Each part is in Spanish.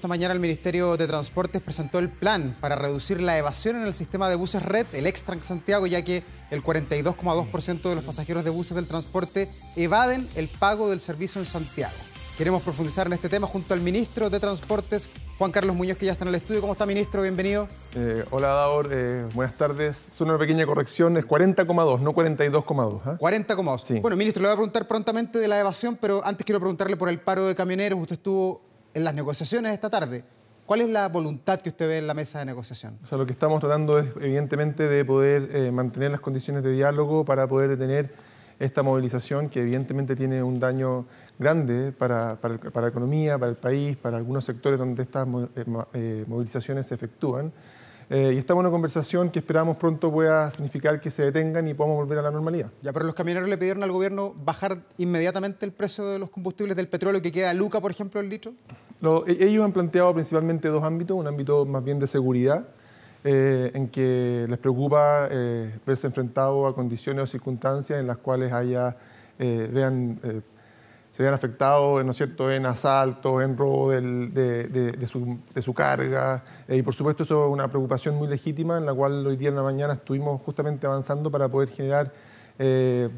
Esta mañana el Ministerio de Transportes presentó el plan para reducir la evasión en el sistema de buses red, el Extran Santiago, ya que el 42,2% de los pasajeros de buses del transporte evaden el pago del servicio en Santiago. Queremos profundizar en este tema junto al ministro de Transportes, Juan Carlos Muñoz, que ya está en el estudio. ¿Cómo está, ministro? Bienvenido. Eh, hola, Davor. Eh, buenas tardes. Es una pequeña corrección, es 40,2, no 42,2. 40,2. ¿ah? Sí. Bueno, ministro, le voy a preguntar prontamente de la evasión, pero antes quiero preguntarle por el paro de camioneros. Usted estuvo en las negociaciones esta tarde. ¿Cuál es la voluntad que usted ve en la mesa de negociación? O sea, lo que estamos tratando es, evidentemente, de poder eh, mantener las condiciones de diálogo para poder detener esta movilización que, evidentemente, tiene un daño grande para, la economía, para el país, para algunos sectores donde estas eh, eh, movilizaciones se efectúan. Eh, y estamos en una conversación que esperamos pronto pueda significar que se detengan y podamos volver a la normalidad. Ya, pero los camioneros le pidieron al gobierno bajar inmediatamente el precio de los combustibles del petróleo que queda a Luca, por ejemplo, el litro. E, ellos han planteado principalmente dos ámbitos, un ámbito más bien de seguridad, eh, en que les preocupa eh, verse enfrentados a condiciones o circunstancias en las cuales haya, vean se habían afectado ¿no cierto? en asalto, en robo de, su, de, su, carga. Eh, y por supuesto eso es una preocupación muy legítima en la cual hoy día en la mañana estuvimos justamente avanzando para poder generar... Eh,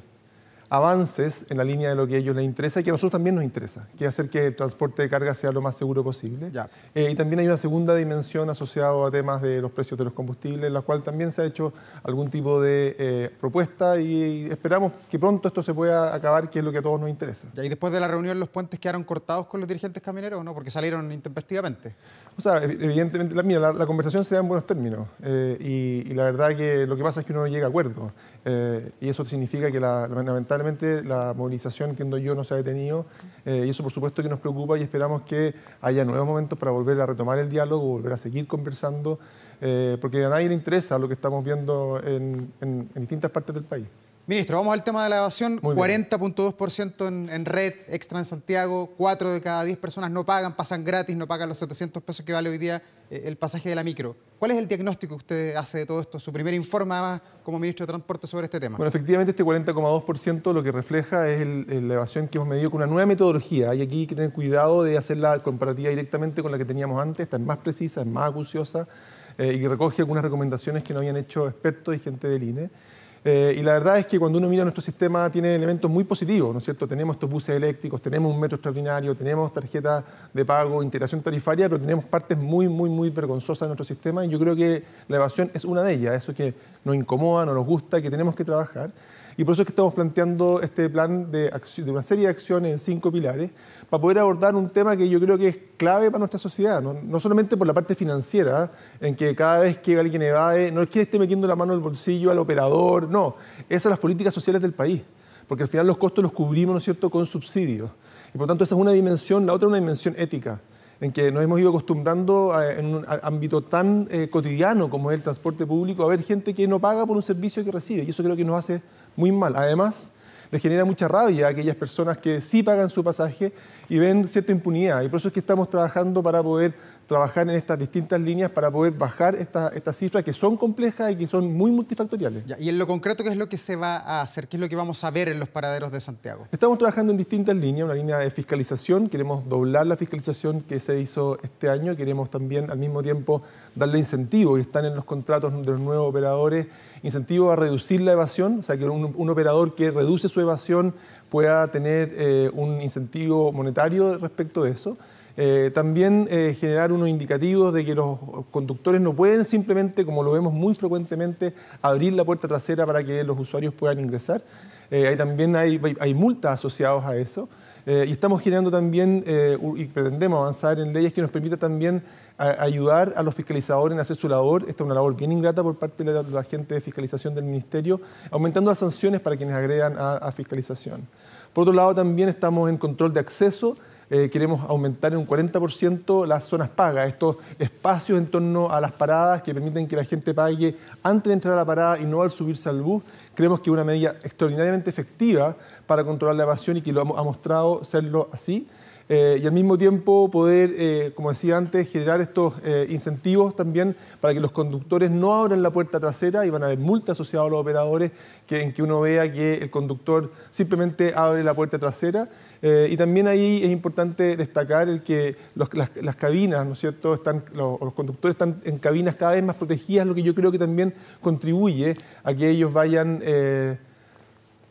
avances en la línea de lo que a ellos les interesa y que a nosotros también nos interesa, que es hacer que el transporte de carga sea lo más seguro posible. Eh, y también hay una segunda dimensión asociada a temas de los precios de los combustibles, en la cual también se ha hecho algún tipo de eh, propuesta y esperamos que pronto esto se pueda acabar, que es lo que a todos nos interesa. y después de la reunión los puentes quedaron cortados con los dirigentes camioneros, ¿o ¿no? Porque salieron intempestivamente. O sea, evidentemente, la, la, conversación se da en buenos términos eh, y, y la verdad que lo que pasa es que uno no llega a acuerdo. Eh, y eso significa que lamentablemente la movilización, ando yo, no se ha detenido eh, y eso por supuesto que nos preocupa y esperamos que haya nuevos momentos para volver a retomar el diálogo, volver a seguir conversando, eh, porque a nadie le interesa lo que estamos viendo en distintas partes del país. Ministro, vamos al tema de la evasión. 40.2% en, red, extra en Santiago. 4 de cada 10 personas no pagan, pasan gratis, no pagan los 700 pesos que vale hoy día eh, el pasaje de la micro. ¿Cuál es el diagnóstico que usted hace de todo esto? Su primer informe, como ministro de Transporte sobre este tema. Bueno, efectivamente, este 40,2% lo que refleja es la evasión que hemos medido con una nueva metodología. Hay aquí que tener cuidado de hacer la comparativa directamente con la que teníamos antes. está más precisa, es más acuciosa eh, y recoge algunas recomendaciones que no habían hecho expertos y gente del INE. Eh, y la verdad es que cuando uno mira nuestro sistema tiene elementos muy positivos, ¿no es cierto? Tenemos estos buses eléctricos, tenemos un metro extraordinario, tenemos tarjeta de pago, integración tarifaria, pero tenemos partes muy, muy, muy vergonzosas de nuestro sistema y yo creo que la evasión es una de ellas, eso que nos incomoda, no nos gusta, que tenemos que trabajar. Y por eso es que estamos planteando este plan de, de una serie de acciones en cinco pilares para poder abordar un tema que yo creo que es clave para nuestra sociedad, no, solamente por la parte financiera, en que cada vez que alguien evade, no es que esté metiendo la mano al bolsillo al operador, no, esas son las políticas sociales del país, porque al final los costos los cubrimos, ¿no es cierto?, con subsidios. Y por tanto esa es una dimensión, la otra es una dimensión ética en que nos hemos ido acostumbrando en un ámbito tan eh, cotidiano como es el transporte público a ver gente que no paga por un servicio que recibe. Y eso creo que nos hace muy mal. Además, le genera mucha rabia a aquellas personas que sí pagan su pasaje y ven cierta impunidad. Y por eso es que estamos trabajando para poder trabajar en estas distintas líneas para poder bajar estas cifras que son complejas y que son muy multifactoriales. y en lo concreto, ¿qué es lo que se va a hacer? ¿Qué es lo que vamos a ver en los paraderos de Santiago? Estamos trabajando en distintas líneas, una línea de fiscalización, queremos doblar la fiscalización que se hizo este año, queremos también al mismo tiempo darle incentivo... y están en los contratos de los nuevos operadores, ...incentivo a reducir la evasión, o sea, que un, operador que reduce su evasión pueda tener eh, un incentivo monetario respecto de eso. Eh, también eh, generar unos indicativos de que los conductores no pueden simplemente, como lo vemos muy frecuentemente, abrir la puerta trasera para que los usuarios puedan ingresar. Eh, también hay, multas asociadas a eso. y estamos generando también, y pretendemos avanzar en leyes que nos permitan también ayudar a los fiscalizadores en hacer su labor. Esta es una labor bien ingrata por parte de la, gente de fiscalización del Ministerio, aumentando las sanciones para quienes agregan a, a fiscalización. Por otro lado, también estamos en control de acceso eh, queremos aumentar en un 40% las zonas pagas, estos espacios en torno a las paradas que permiten que la gente pague antes de entrar a la parada y no al subirse al bus. Creemos que es una medida extraordinariamente efectiva para controlar la evasión y que lo ha mostrado serlo así. Eh, y al mismo tiempo poder, eh, como decía antes, generar estos eh, incentivos también para que los conductores no abran la puerta trasera y van a haber multas asociadas a los operadores en que uno vea que el conductor simplemente abre la puerta trasera. y también ahí es importante destacar el que las, cabinas, ¿no es cierto?, están, los, los conductores están en cabinas cada vez más protegidas, lo que yo creo que también contribuye a que ellos vayan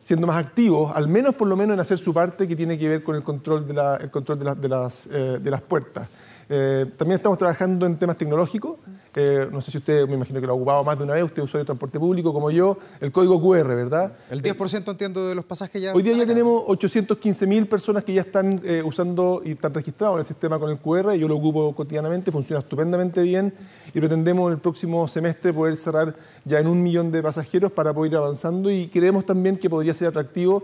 siendo más activos, al menos por lo menos en hacer su parte que tiene que ver con el control de, control de, de, las, eh, de las, puertas. Eh, también estamos trabajando en temas tecnológicos. Eh, no sé si usted, me imagino que lo ha ocupado más de una vez, usted usuario de transporte público como yo, el código QR, ¿verdad? El 10% entiendo de los pasajes ya. Hoy día ya tenemos 815 mil personas que ya están eh, usando y están registrados en el sistema con el QR, yo lo ocupo cotidianamente, funciona estupendamente bien y pretendemos en el próximo semestre poder cerrar ya en un millón de pasajeros para poder ir avanzando y creemos también que podría ser atractivo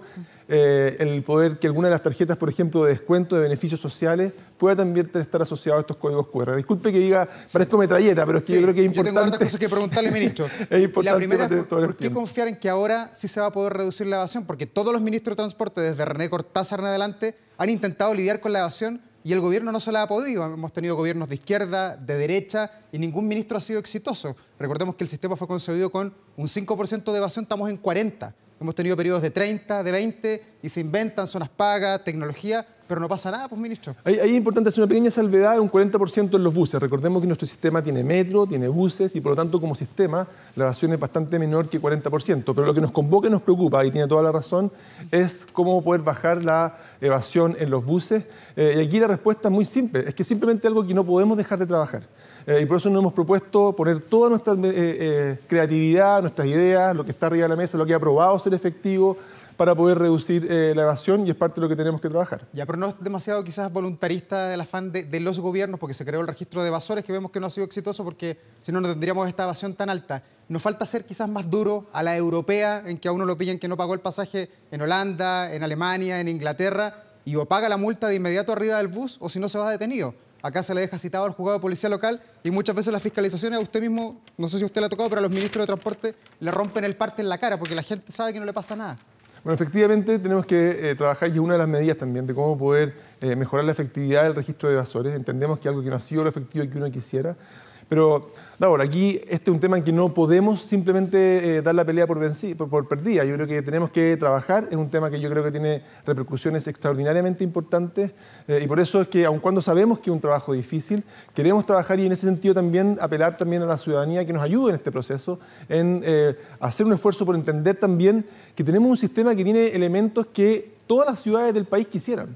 eh, el poder que alguna de las tarjetas, por ejemplo, de descuento de beneficios sociales pueda también estar asociado a estos códigos QR. Disculpe que diga, parezco metralleta, pero es que yo creo que es importante. Yo tengo cosas que preguntarle, ministro. es importante. La primera, ¿por, ¿por qué confiar en que ahora sí se va a poder reducir la evasión? Porque todos los ministros de transporte, desde René Cortázar en adelante, han intentado lidiar con la evasión y el gobierno no se la ha podido. Hemos tenido gobiernos de izquierda, de derecha, y ningún ministro ha sido exitoso. Recordemos que el sistema fue concebido con un 5% de evasión, estamos en 40%. Hemos tenido periodos de 30, de 20 y se inventan zonas pagas, tecnología, pero no pasa nada, pues, ministro. Ahí, es importante hacer una pequeña salvedad de un 40% en los buses. Recordemos que nuestro sistema tiene metro, tiene buses y por lo tanto como sistema la evasión es bastante menor que 40%. Pero lo que nos convoca y nos preocupa, y tiene toda la razón, es cómo poder bajar la evasión en los buses. Eh, y aquí la respuesta es muy simple, es que simplemente algo que no podemos dejar de trabajar. Eh, y por eso nos hemos propuesto poner toda nuestra eh, eh, creatividad, nuestras ideas, lo que está arriba de la mesa, lo que ha probado ser efectivo para poder reducir la evasión y es parte de lo que tenemos que trabajar. Ya, pero no es demasiado quizás voluntarista el afán de, los gobiernos porque se creó el registro de evasores que vemos que no ha sido exitoso porque si no, no tendríamos esta evasión tan alta. Nos falta ser quizás más duro a la europea en que a uno lo pillan que no pagó el pasaje en Holanda, en Alemania, en Inglaterra y o paga la multa de inmediato arriba del bus o si no se va detenido. Acá se le deja citado al juzgado de policía local y muchas veces las fiscalizaciones a usted mismo, no sé si usted le ha tocado, pero a los ministros de transporte le rompen el parte en la cara porque la gente sabe que no le pasa nada. Bueno, efectivamente tenemos que eh, trabajar y es una de las medidas también de cómo poder eh, mejorar la efectividad del registro de evasores. Entendemos que algo que no ha sido lo efectivo que uno quisiera pero, ahora aquí este es un tema en que no podemos simplemente eh, dar la pelea por, perdida. Yo creo que tenemos que trabajar. Es un tema que yo creo que tiene repercusiones extraordinariamente importantes. Eh, y por eso es que, aun cuando sabemos que es un trabajo difícil, queremos trabajar y en ese sentido también apelar también a la ciudadanía que nos ayude en este proceso, en eh, hacer un esfuerzo por entender también que tenemos un sistema que tiene elementos que todas las ciudades del país quisieran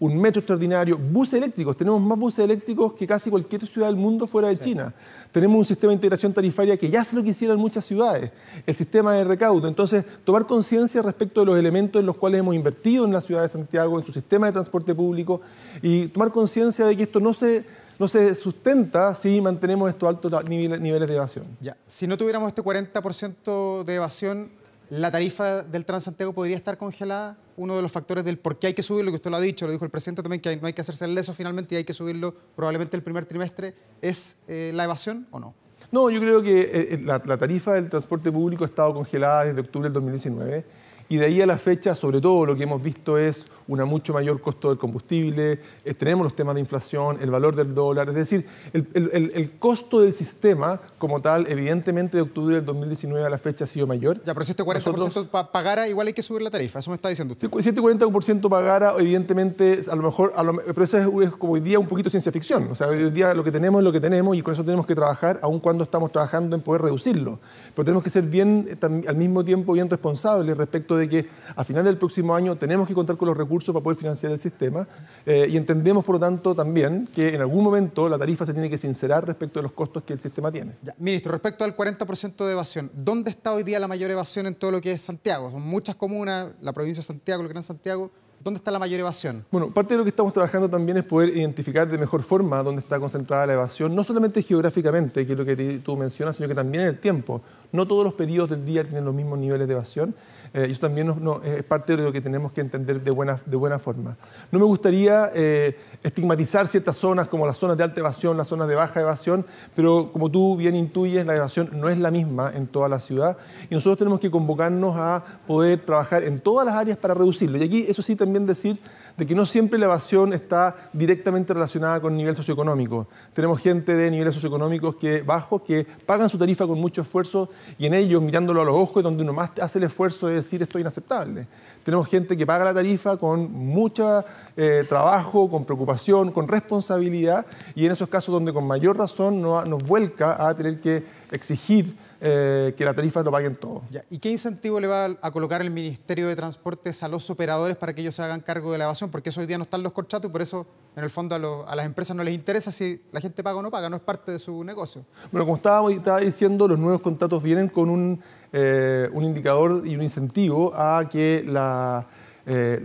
un metro extraordinario, buses eléctricos. Tenemos más buses eléctricos que casi cualquier ciudad del mundo fuera de China. Tenemos un sistema de integración tarifaria que ya se lo quisieran muchas ciudades. El sistema de recaudo. Entonces, tomar conciencia respecto de los elementos en los cuales hemos invertido en la ciudad de Santiago, en su sistema de transporte público, y tomar conciencia de que esto no se no se sustenta si mantenemos estos altos niveles de evasión. Ya. Si no tuviéramos este 40% de evasión, ¿La tarifa del Transantiago podría estar congelada? Uno de los factores del por qué hay que subirlo, que usted lo ha dicho, lo dijo el presidente también, que no hay que hacerse el leso finalmente y hay que subirlo probablemente el primer trimestre, ¿es eh, la evasión o no? No, yo creo que eh, eh, la, la, tarifa del transporte público ha estado congelada desde octubre del 2019 y de ahí a la fecha, sobre todo, lo que hemos visto es un mucho mayor costo del combustible, eh, tenemos los temas de inflación, el valor del dólar, es decir, el, costo del sistema como tal, evidentemente de octubre del 2019 a la fecha ha sido mayor. Ya, pero si este 40% pagara, igual hay que subir la tarifa, eso me está diciendo usted. Si este 40% pagara, evidentemente, a lo mejor, pero eso es, como hoy día un poquito ciencia ficción, o sea, hoy día lo que tenemos es lo que tenemos y con eso tenemos que trabajar, aun cuando estamos trabajando en poder reducirlo, pero tenemos que ser bien, eh, al mismo tiempo, bien responsables respecto de de que a final del próximo año tenemos que contar con los recursos para poder financiar el sistema eh, y entendemos, por lo tanto, también que en algún momento la tarifa se tiene que sincerar respecto de los costos que el sistema tiene. ministro, respecto al 40% de evasión, ¿dónde está hoy día la mayor evasión en todo lo que es Santiago? Son muchas comunas, la provincia de Santiago, el Gran Santiago, ¿Dónde está la mayor evasión? Bueno, parte de lo que estamos trabajando también es poder identificar de mejor forma dónde está concentrada la evasión, no solamente geográficamente, que es lo que tú mencionas, sino que también en el tiempo. No todos los periodos del día tienen los mismos niveles de evasión. Eh, eso también no, es parte de lo que tenemos que entender de buena, de buena forma. No me gustaría eh, estigmatizar ciertas zonas como las zonas de alta evasión, las zonas de baja evasión, pero como tú bien intuyes, la evasión no es la misma en toda la ciudad y nosotros tenemos que convocarnos a poder trabajar en todas las áreas para reducirlo. Y aquí eso sí también también decir de que no siempre la evasión está directamente relacionada con nivel socioeconómico. Tenemos gente de niveles socioeconómicos que, bajos que pagan su tarifa con mucho esfuerzo y en ellos, mirándolo a los ojos, es donde uno más hace el esfuerzo de decir esto es inaceptable. Tenemos gente que paga la tarifa con mucho eh, trabajo, con preocupación, con responsabilidad y en esos casos donde con mayor razón nos vuelca a tener que exigir eh, que la tarifa lo paguen todos. ¿Y qué incentivo le va a colocar el Ministerio de Transportes a los operadores para que ellos se hagan cargo de la evasión? Porque eso hoy día no están los corchatos, y por eso, en el fondo, a, las empresas no les interesa si la gente paga o no paga, no es parte de su negocio. Bueno, como estaba diciendo, los nuevos contratos vienen con un, eh, indicador y un incentivo a que eh,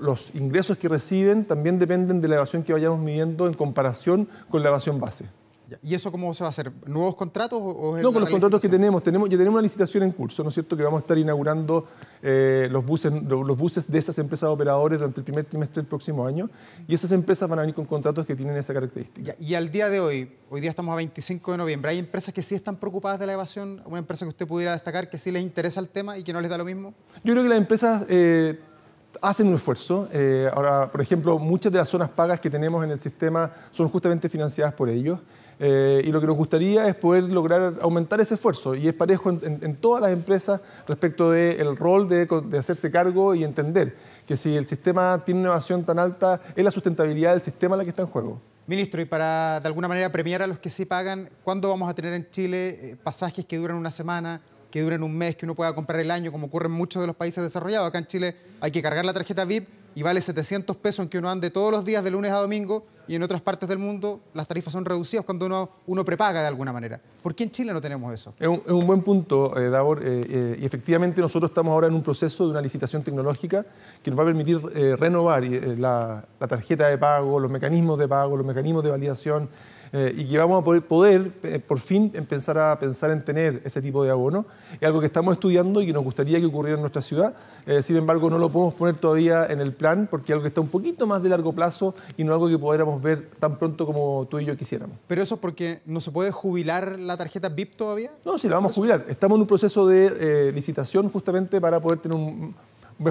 los ingresos que reciben también dependen de la evasión que vayamos midiendo en comparación con la evasión base. ¿Y eso cómo se va a hacer? ¿Nuevos contratos o No, con pues los contratos que tenemos, tenemos. Ya tenemos una licitación en curso, ¿no es cierto? Que vamos a estar inaugurando eh, los, buses, los buses de esas empresas operadores durante el primer trimestre del próximo año. Y esas empresas van a venir con contratos que tienen esa característica. Y al día de hoy, hoy día estamos a 25 de noviembre, ¿hay empresas que sí están preocupadas de la evasión? ¿Una empresa que usted pudiera destacar que sí les interesa el tema y que no les da lo mismo? Yo creo que las empresas. Eh, hacen un esfuerzo. Eh, ahora, por ejemplo, muchas de las zonas pagas que tenemos en el sistema son justamente financiadas por ellos. Eh, y lo que nos gustaría es poder lograr aumentar ese esfuerzo y es parejo en, todas las empresas respecto del rol de, hacerse cargo y entender que si el sistema tiene innovación tan alta, es la sustentabilidad del sistema la que está en juego. Ministro, y para de alguna manera premiar a los que sí pagan, ¿cuándo vamos a tener en Chile eh, pasajes que duran una semana, que duren un mes, que uno pueda comprar el año, como ocurre en muchos de los países desarrollados? Acá en Chile hay que cargar la tarjeta VIP y vale 700 pesos en que uno ande todos los días de lunes a domingo y en otras partes del mundo las tarifas son reducidas cuando uno, prepaga de alguna manera. ¿Por qué en Chile no tenemos eso? Es un, buen punto, eh, Davor, eh, eh, y efectivamente nosotros estamos ahora en un proceso de una licitación tecnológica que nos va a permitir renovar la, tarjeta de pago, los mecanismos de pago, los mecanismos de validación, eh, y que vamos a poder, eh, por fin empezar a pensar en tener ese tipo de abono. Es algo que estamos estudiando y que nos gustaría que ocurriera en nuestra ciudad. Eh, sin embargo, no lo podemos poner todavía en el plan porque es algo que está un poquito más de largo plazo y no es algo que pudiéramos ver tan pronto como tú y yo quisiéramos. Pero eso es porque no se puede jubilar la tarjeta VIP todavía? No, sí, la vamos a jubilar. Estamos en un proceso de licitación justamente para poder tener un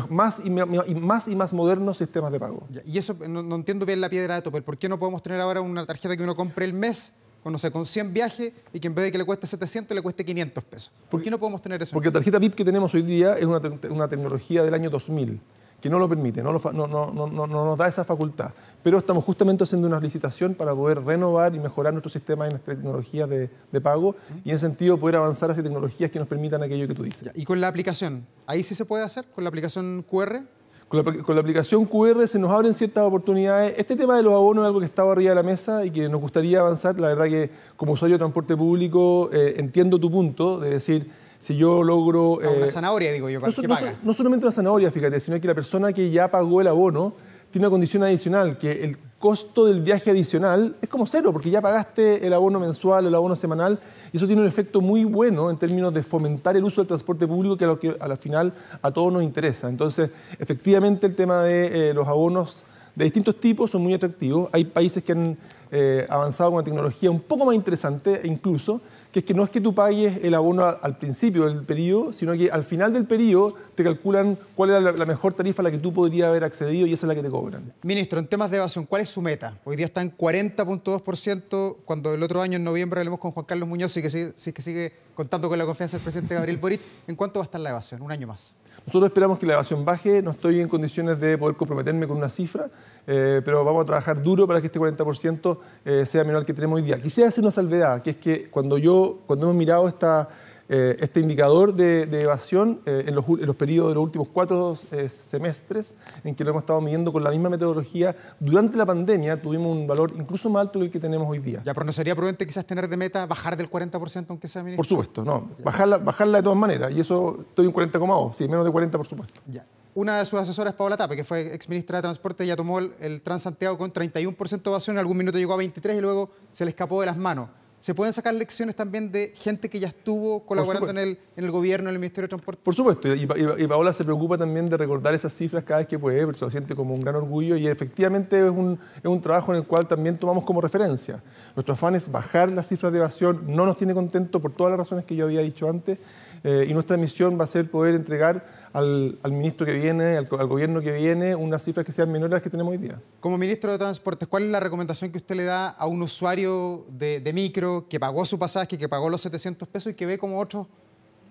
más y más, y más modernos sistemas de pago. Y eso no, entiendo bien la piedra de tope. ¿Por qué no podemos tener ahora una tarjeta que uno compre el mes? Con, no con 100 viajes y que en vez de que le cueste 700 le cueste 500 pesos. ¿Por, qué no podemos tener eso? Porque la tarjeta VIP que tenemos hoy día es una, una tecnología del año 2000 que no lo permite, no, nos da esa facultad. Pero estamos justamente haciendo una licitación para poder renovar y mejorar nuestro sistema en las tecnologías de, pago y en sentido poder avanzar hacia tecnologías que nos permitan aquello que tú dices. ¿Y con la aplicación? ¿Ahí sí se puede hacer? ¿Con la aplicación QR? Con la, aplicación QR se nos abren ciertas oportunidades. Este tema de los abonos es algo que estaba arriba de la mesa y que nos gustaría avanzar. La verdad que como usuario de transporte público eh, entiendo tu punto de decir si yo logro... una eh, zanahoria, digo yo, para que paga. no solamente una zanahoria, fíjate, sino que la persona que ya pagó el abono tiene una condición adicional, que el costo del viaje adicional es como cero, porque ya pagaste el abono mensual, el abono semanal, y eso tiene un efecto muy bueno en términos de fomentar el uso del transporte público, que a lo que a la final a todos nos interesa. Entonces, efectivamente, el tema de eh, los abonos de distintos tipos son muy atractivos. Hay países que han eh, avanzado con una tecnología un poco más interesante incluso, que es que no es que tú pagues el abono al principio del periodo, sino que al final del periodo te calculan cuál era la mejor tarifa a la que tú podrías haber accedido y esa es la que te cobran. Ministro, en temas de evasión, ¿cuál es su meta? Hoy día está en 40.2%, cuando el otro año, en noviembre, hablemos con Juan Carlos Muñoz, y que sigue, que sigue contando con la confianza del presidente Gabriel Boric, ¿en cuánto va a estar la evasión? Un año más. Nosotros esperamos que la evasión baje, no estoy en condiciones de poder comprometerme con una cifra, eh, pero vamos a trabajar duro para que este 40% eh, sea menor al que tenemos hoy día. Quisiera hacer una salvedad, que es que cuando yo, cuando hemos mirado esta eh, este indicador de, evasión eh, en, los, periodos de los últimos cuatro eh, semestres en que lo hemos estado midiendo con la misma metodología, durante la pandemia tuvimos un valor incluso más alto que el que tenemos hoy día. Ya, pero ¿no sería prudente quizás tener de meta bajar del 40% aunque sea ministro? Por supuesto, no. Bajarla, bajarla de todas maneras. Y eso estoy en 40,2, sí, menos de 40 por supuesto. Ya una de sus asesoras, Paola Tape, que fue exministra de Transporte, ya tomó el, el Transantiago con 31% de evasión, en algún minuto llegó a 23% y luego se le escapó de las manos se pueden sacar lecciones también de gente que ya estuvo colaborando en el, en el gobierno, en el Ministerio de Transporte. Por supuesto, y, Paola se preocupa también de recordar esas cifras cada vez que puede, pero se siente como un gran orgullo y efectivamente es un, es un trabajo en el cual también tomamos como referencia. Nuestro afán es bajar las cifras de evasión, no nos tiene contento por todas las razones que yo había dicho antes, eh, y nuestra misión va a ser poder entregar al, ministro que viene, al, gobierno que viene, unas cifras que sean menores a las que tenemos hoy día. Como ministro de Transportes, ¿cuál es la recomendación que usted le da a un usuario de, micro que pagó su pasaje, que pagó los 700 pesos y que ve como otros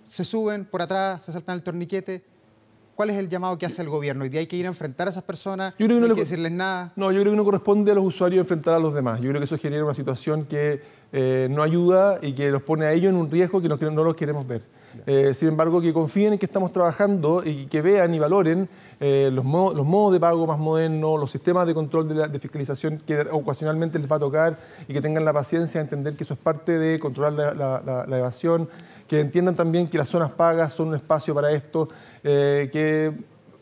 se suben por atrás, se saltan el torniquete? ¿Cuál es el llamado que hace el gobierno? ¿Y de hay que ir a enfrentar a esas personas? Yo que no decirles nada. No, yo creo que no corresponde a los usuarios enfrentar a los demás. Yo creo que eso genera una situación que eh, no ayuda y que los pone a ellos en un riesgo que no, no los queremos ver. Eh, sin embargo, que confíen en que estamos trabajando y que vean y valoren eh, los, modos, los, modos de pago más modernos, los sistemas de control de, la, fiscalización que ocasionalmente les va a tocar y que tengan la paciencia de entender que eso es parte de controlar la, evasión, que entiendan también que las zonas pagas son un espacio para esto, eh, que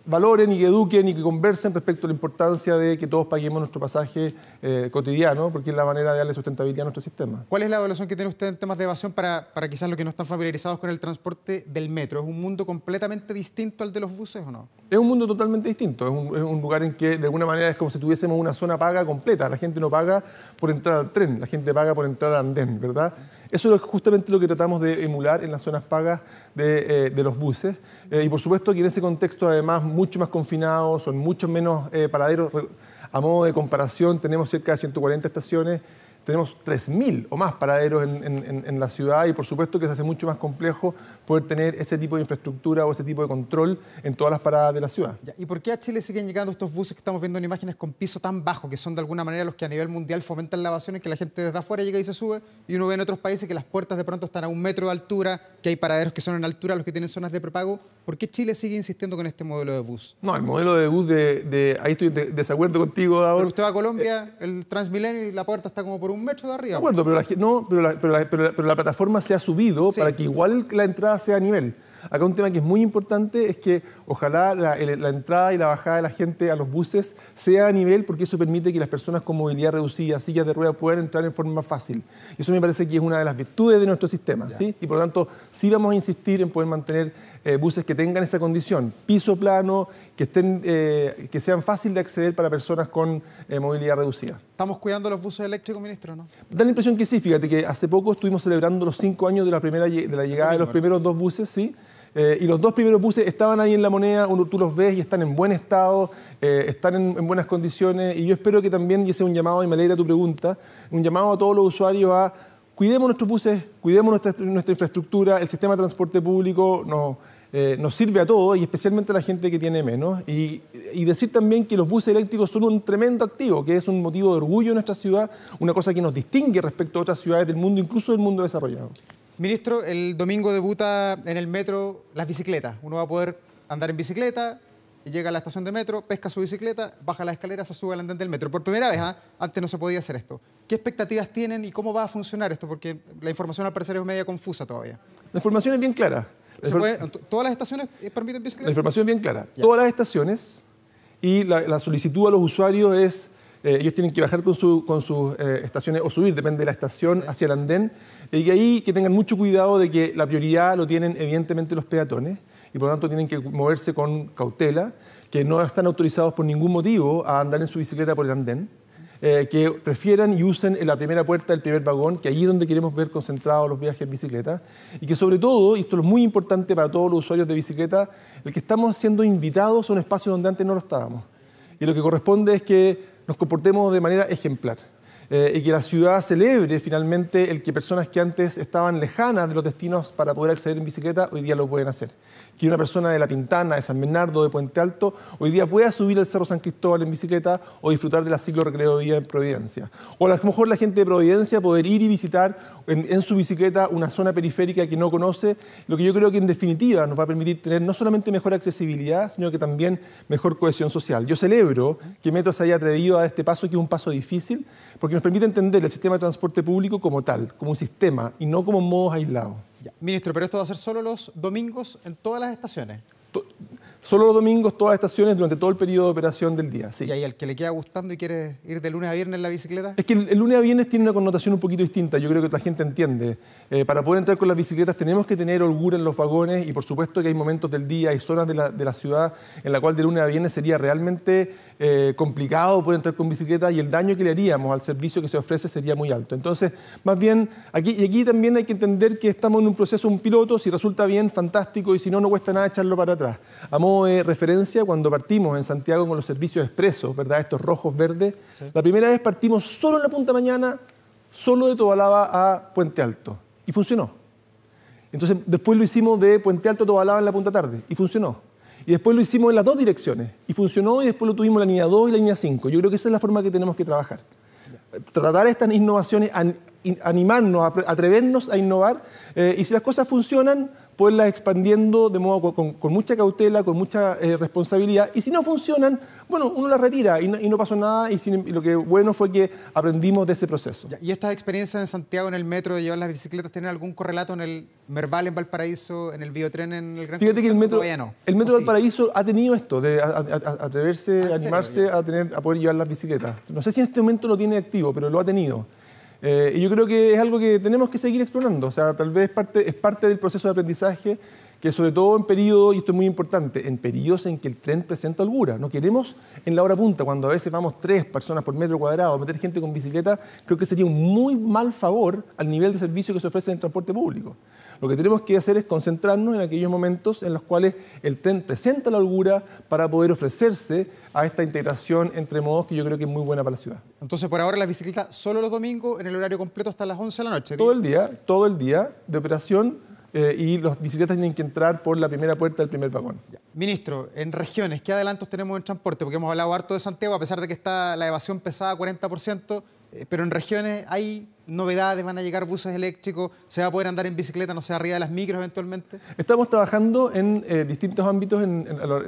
valoren y eduquen y que conversen respecto a la importancia de que todos paguemos nuestro pasaje eh, cotidiano, porque es la manera de darle sustentabilidad a nuestro sistema. ¿Cuál es la evaluación que tiene usted en temas de evasión para, para quizás los que no están familiarizados con el transporte del metro? ¿Es un mundo completamente distinto al de los buses o no? Es un mundo totalmente distinto, es un, es un lugar en que de alguna manera es como si tuviésemos una zona paga completa, la gente no paga por entrar al tren, la gente paga por entrar al andén, ¿verdad? Eso es justamente lo que tratamos de emular en las zonas pagas de, eh, los buses. Eh, y por supuesto que en ese contexto, además, mucho más confinados, son mucho menos eh, paraderos. A modo de comparación, tenemos cerca de 140 estaciones tenemos 3.000 o más paraderos en, la ciudad y por supuesto que se hace mucho más complejo poder tener ese tipo de infraestructura o ese tipo de control en todas las paradas de la ciudad. ¿Y por qué a Chile siguen llegando estos buses que estamos viendo en imágenes con piso tan bajo, que son de alguna manera los que a nivel mundial fomentan la evasión y que la gente desde afuera llega y se sube? Y uno ve en otros países que las puertas de pronto están a un metro de altura, que hay paraderos que son en altura los que tienen zonas de prepago. ¿Por qué Chile sigue insistiendo con este modelo de bus? No, el modelo de bus de... ahí estoy desacuerdo contigo, ahora. Pero usted va a Colombia, el Transmilenio y la puerta está como por un metro de arriba. De acuerdo, pero la, no, pero plataforma se ha subido para que igual la entrada sea a nivel. Acá un tema que es muy importante es que ojalá la, entrada y la bajada de la gente a los buses sea a nivel porque eso permite que las personas con movilidad reducida, sillas de ruedas, puedan entrar en forma fácil. Y eso me parece que es una de las virtudes de nuestro sistema. Y por lo tanto, sí vamos a insistir en poder mantener eh, buses que tengan esa condición, piso plano, que, estén, eh, que sean fácil de acceder para personas con eh, movilidad reducida. ¿Estamos cuidando los buses eléctricos, ministro, no? Da la impresión que sí, fíjate que hace poco estuvimos celebrando los cinco años de la, primera, de la llegada de los primeros dos buses, sí. y los dos primeros buses estaban ahí en la moneda, uno, tú los ves y están en buen estado, están en, buenas condiciones. Y yo espero que también, y ese es un llamado, y me alegra tu pregunta, un llamado a todos los usuarios a cuidemos nuestros buses, cuidemos nuestra, nuestra infraestructura, el sistema de transporte público, no eh, nos sirve a todos y especialmente a la gente que tiene menos. Y, decir también que los buses eléctricos son un tremendo activo, que es un motivo de orgullo en nuestra ciudad, una cosa que nos distingue respecto a otras ciudades del mundo, incluso del mundo desarrollado. Ministro, el domingo debuta en el metro las bicicletas. Uno va a poder andar en bicicleta, llega a la estación de metro, pesca su bicicleta, baja la escaleras, se sube al andén del metro. Por primera vez, ¿ah? antes no se podía hacer esto. ¿Qué expectativas tienen y cómo va a funcionar esto? Porque la información al parecer es media confusa todavía. La información es bien clara. ¿Todas las estaciones eh, permiten bicicleta? La información es bien clara. Todas las estaciones y la, solicitud a los usuarios es... Eh, ellos tienen que bajar con, su, con sus eh, estaciones o subir, depende de la estación, hacia el andén. Y ahí que tengan mucho cuidado de que la prioridad lo tienen evidentemente los peatones y por lo tanto tienen que moverse con cautela, que no están autorizados por ningún motivo a andar en su bicicleta por el andén. Eh, que prefieran y usen en la primera puerta del primer vagón, que allí es donde queremos ver concentrados los viajes en bicicleta, y que sobre todo, y esto es muy importante para todos los usuarios de bicicleta, el que estamos siendo invitados a un espacio donde antes no lo estábamos. Y lo que corresponde es que nos comportemos de manera ejemplar. Eh, y que la ciudad celebre finalmente el que personas que antes estaban lejanas de los destinos para poder acceder en bicicleta, hoy día lo pueden hacer. Que una persona de La Pintana, de San Bernardo, de Puente Alto, hoy día pueda subir el Cerro San Cristóbal en bicicleta o disfrutar de la ciclo recreo en Providencia. O a lo mejor la gente de Providencia poder ir y visitar en, su bicicleta una zona periférica que no conoce, lo que yo creo que en definitiva nos va a permitir tener no solamente mejor accesibilidad, sino que también mejor cohesión social. Yo celebro que Metro se haya atrevido a dar este paso, que es un paso difícil, porque nos permite entender el sistema de transporte público como tal, como un sistema y no como modos aislados. Ministro, pero esto va a ser solo los domingos en todas las estaciones. Solo los domingos, todas las estaciones, durante todo el periodo de operación del día. Sí. Y ahí al que le queda gustando y quiere ir de lunes a viernes en la bicicleta. Es que el, lunes a viernes tiene una connotación un poquito distinta, yo creo que la gente entiende. Eh, para poder entrar con las bicicletas tenemos que tener holgura en los vagones y por supuesto que hay momentos del día, y zonas de la, ciudad en la cual de lunes a viernes sería realmente eh, complicado poder entrar con bicicleta y el daño que le haríamos al servicio que se ofrece sería muy alto. Entonces, más bien, aquí, y aquí también hay que entender que estamos en un proceso, un piloto, si resulta bien, fantástico, y si no, no cuesta nada echarlo para atrás. Eh, referencia cuando partimos en Santiago con los servicios expresos, ¿verdad? Estos rojos, verdes. La primera vez partimos solo en la Punta Mañana, solo de Tobalaba a Puente Alto. Y funcionó. Entonces, después lo hicimos de Puente Alto a Tobalaba en la Punta Tarde. Y funcionó. Y después lo hicimos en las dos direcciones. Y funcionó y después lo tuvimos en la línea 2 y la línea 5. Yo creo que esa es la forma que tenemos que trabajar. Tratar estas innovaciones, animarnos, atrevernos a innovar. Eh, y si las cosas funcionan, poderlas pues expandiendo de modo con, mucha cautela, con mucha eh, responsabilidad. Y si no funcionan, bueno, uno las retira y no, pasó nada. Y, lo que bueno fue que aprendimos de ese proceso. ¿Y estas experiencias en Santiago, en el metro, de llevar las bicicletas, tienen algún correlato en el Merval en Valparaíso, en el biotren en el Gran Fíjate que el metro, el metro de Valparaíso ha tenido esto, de atreverse, ah, animarse a, tener, a poder llevar las bicicletas. No sé si en este momento lo tiene activo, pero lo ha tenido. Eh, y yo creo que es algo que tenemos que seguir explorando. O sea, tal vez es parte del proceso de aprendizaje que sobre todo en periodos, y esto es muy importante, en periodos en que el tren presenta holgura. No queremos en la hora punta, cuando a veces vamos tres personas por metro cuadrado, meter gente con bicicleta, creo que sería un muy mal favor al nivel de servicio que se ofrece en el transporte público. Lo que tenemos que hacer es concentrarnos en aquellos momentos en los cuales el tren presenta la holgura para poder ofrecerse a esta integración entre modos que yo creo que es muy buena para la ciudad. Entonces, por ahora las bicicletas solo los domingos, en el horario completo hasta las 11 de la noche. Todo el día, todo el día de operación eh, y los bicicletas tienen que entrar por la primera puerta del primer vagón. Ministro, en regiones, ¿qué adelantos tenemos en transporte? Porque hemos hablado harto de Santiago, a pesar de que está la evasión pesada 40%, eh, pero en regiones hay novedades, van a llegar buses eléctricos, se va a poder andar en bicicleta, no se arriba de las micros eventualmente? Estamos trabajando en eh, distintos ámbitos, en,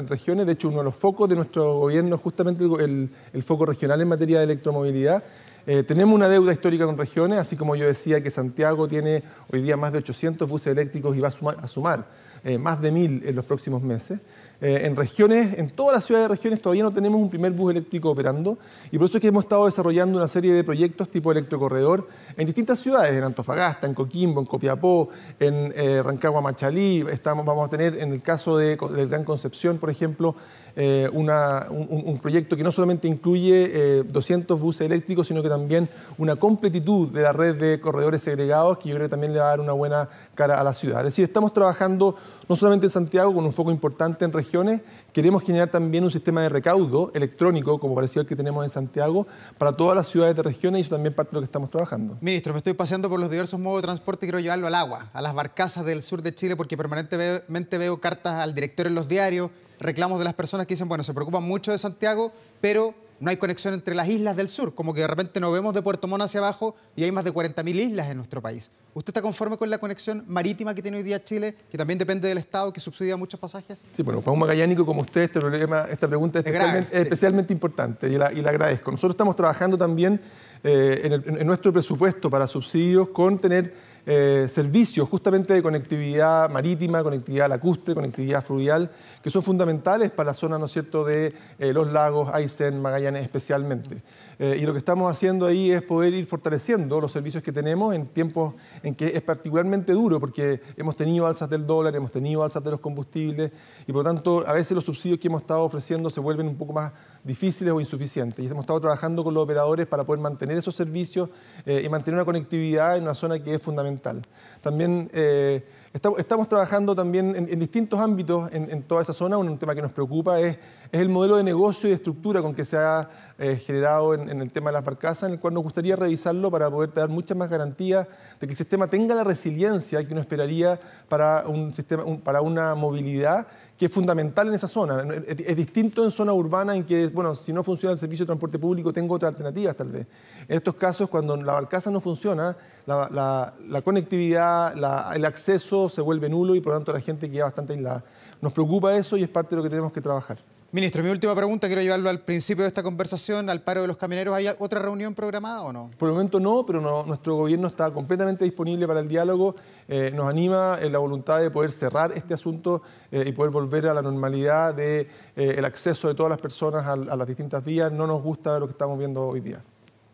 regiones. De hecho, uno de los focos de nuestro gobierno es justamente el, foco regional en materia de electromovilidad. Eh, tenemos una deuda histórica con regiones, así como yo decía que Santiago tiene hoy día más de 800 buses eléctricos y va a sumar, eh, más de 1.000 en los próximos meses. Eh, en regiones, en todas las ciudades de regiones todavía no tenemos un primer bus eléctrico operando y por eso es que hemos estado desarrollando una serie de proyectos tipo electrocorredor en distintas ciudades, en Antofagasta, en Coquimbo, en Copiapó, en eh, Rancagua Machalí, estamos, vamos a tener en el caso de, Gran Concepción, por ejemplo, eh, un, proyecto que no solamente incluye 200 buses eléctricos, sino que también una completitud de la red de corredores segregados que yo creo que también le va a dar una buena cara a la ciudad. Es decir, estamos trabajando no solamente en Santiago con un foco importante en regiones, regiones, queremos generar también un sistema de recaudo electrónico, como parecido al que tenemos en Santiago, para todas las ciudades de regiones y eso también parte de lo que estamos trabajando. Ministro, me estoy paseando por los diversos modos de transporte y quiero llevarlo al agua, a las barcazas del sur de Chile, porque permanentemente veo cartas al director en los diarios, reclamos de las personas que dicen, bueno, se preocupan mucho de Santiago, pero no hay conexión entre las islas del sur, como que de repente nos vemos de Puerto Montt hacia abajo y hay más de 40.000 islas en nuestro país. ¿Usted está conforme con la conexión marítima que tiene hoy día Chile, que también depende del Estado, que subsidia muchos pasajes? Sí, bueno, para un magallánico como usted, este problema, esta pregunta es, especialmente, importante y la, agradezco. Nosotros estamos trabajando también eh, en, en, nuestro presupuesto para subsidios con tener eh, servicios justamente de conectividad marítima, conectividad lacustre, conectividad fluvial, que son fundamentales para la zona, ¿no cierto?, de eh, los lagos, Aysén, Magallanes especialmente. Eh, y lo que estamos haciendo ahí es poder ir fortaleciendo los servicios que tenemos en tiempos en que es particularmente duro, porque hemos tenido alzas del dólar, hemos tenido alzas de los combustibles, y por lo tanto a veces los subsidios que hemos estado ofreciendo se vuelven un poco más difíciles o insuficientes. Y hemos estado trabajando con los operadores para poder mantener esos servicios eh, y mantener una conectividad en una zona que es fundamental. También eh, estamos, trabajando también en, distintos ámbitos en, toda esa zona. Un, tema que nos preocupa es, es, el modelo de negocio y de estructura con que se ha eh, generado en, el tema de las barcazas, en el cual nos gustaría revisarlo para poder dar muchas más garantías de que el sistema tenga la resiliencia que uno esperaría para, un sistema, para una movilidad que es fundamental en esa zona. Es, distinto en zona urbana en que, bueno, si no funciona el servicio de transporte público, tengo otras alternativas tal vez. En estos casos, cuando la barcaza no funciona, la, conectividad, el acceso se vuelve nulo y por lo tanto la gente queda bastante aislada. Nos preocupa eso y es parte de lo que tenemos que trabajar. Ministro, mi última pregunta, quiero llevarlo al principio de esta conversación, al paro de los camioneros. ¿Hay otra reunión programada o no? Por el momento no, pero nuestro gobierno está completamente disponible para el diálogo. Eh, nos anima eh, la voluntad de poder cerrar este asunto eh, y poder volver a la normalidad del de, el acceso de todas las personas a las distintas vías. No nos gusta lo que estamos viendo hoy día.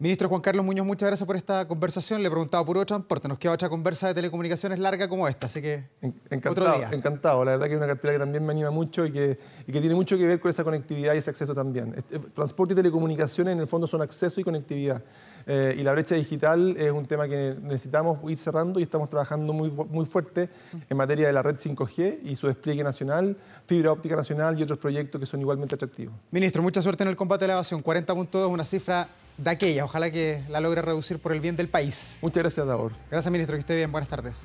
Ministro Juan Carlos Muñoz, muchas gracias por esta conversación. Le he preguntado por otro transporte. Nos queda otra conversa de telecomunicaciones larga como esta, así que encantado, Encantado. La verdad que es una cartera que también me anima mucho y que, y que tiene mucho que ver con esa conectividad y ese acceso también. Este, transporte y telecomunicaciones en el fondo son acceso y conectividad. Eh, y la brecha digital es un tema que necesitamos ir cerrando y estamos trabajando muy, muy fuerte en materia de la red 5G y su despliegue nacional, fibra óptica nacional y otros proyectos que son igualmente atractivos. Ministro, mucha suerte en el combate a la evasión. 40.2 una cifra de aquella. Ojalá que la logre reducir por el bien del país. Muchas gracias, Davor. Gracias, ministro. Que esté bien. Buenas tardes.